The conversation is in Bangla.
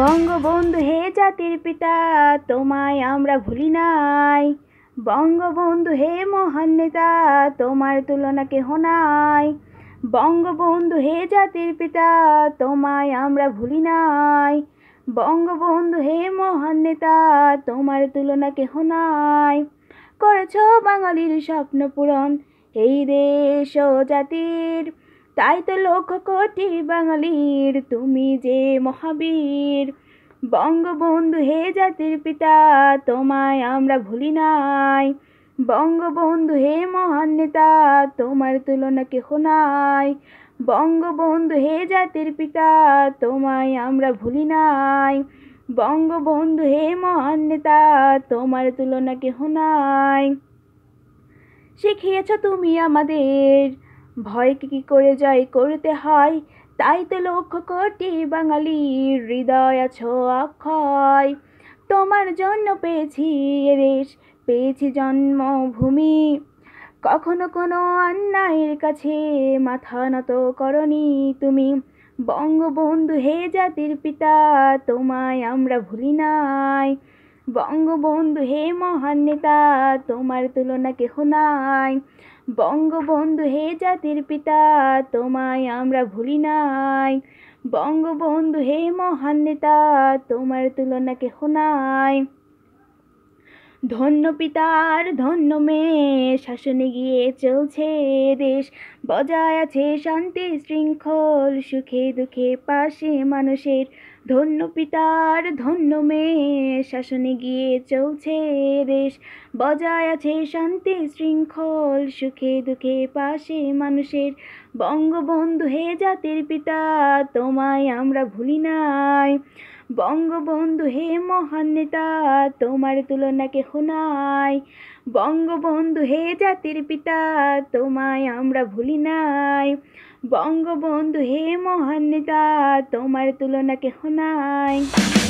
বঙ্গবন্ধু হে জাতির পিতা তোমায় আমরা ভুলি নাই বঙ্গবন্ধু হে মহান নেতা তোমার তুলনা কেহ নাই বঙ্গবন্ধু হে জাতির পিতা তোমায় আমরা ভুলি নাই বঙ্গবন্ধু হে মহান নেতা তোমার তুলনা কেহ নাই করেছ বাঙালির স্বপ্ন পূরণ এই দেশ ও জাতির তাই তো লোক কোটি বাঙালির তুমি যে মহাবীর বঙ্গবন্ধু হে জাতির পিতা তোমায় আমরা ভুলি নাই বঙ্গবন্ধু হে মহান নেতা তোমার তুলনা কেহ নাই বঙ্গবন্ধু হে জাতির পিতা তোমায় আমরা ভুলি নাই বঙ্গবন্ধু হে মহান নেতা তোমার তুলনা কেহ নাই শিখিয়েছ তুমি আমাদের ভয়কে কী করে জয় করতে হয় তাই তো লক্ষ কোটি বাঙালি হৃদয় আছো অক্ষয় তোমার জন্য পেয়েছি এ দেশ পেয়েছি জন্মভূমি কখনো কোনো অন্যায়ের কাছে মাথা নত করনি তুমি বঙ্গবন্ধু হে জাতির পিতা তোমায় আমরা ভুলি নাই বঙ্গবন্ধু হে মহান নেতা তোমার তুলনা কেহ নাই বঙ্গবন্ধু হে জাতির পিতা তোমায় আমরা ভুলি নাই বঙ্গবন্ধু হে মহান নেতা তোমার তুলনা কেহ নাই ধন্য পিতার ধন্য মেয়ে শাসনে গিয়ে চলছে দেশ বজায় আছে শান্তি শৃঙ্খল সুখে দুঃখে পাশে মানুষের ধন্য পিতার ধন্য মেয়ে শাসনে গিয়ে চলছে দেশ বজায় আছে শান্তি শৃঙ্খল সুখে দুঃখে পাশে মানুষের বঙ্গবন্ধু হে জাতির পিতা তোমায় আমরা ভুলি নাই বঙ্গবন্ধু হে মহান নেতা তোমার তুলনা কেহ নাই বঙ্গবন্ধু হে জাতির পিতা তোমায় আমরা ভুলি নাই বঙ্গবন্ধু হে মহান নেতা তোমার তুলনা কেহ নাই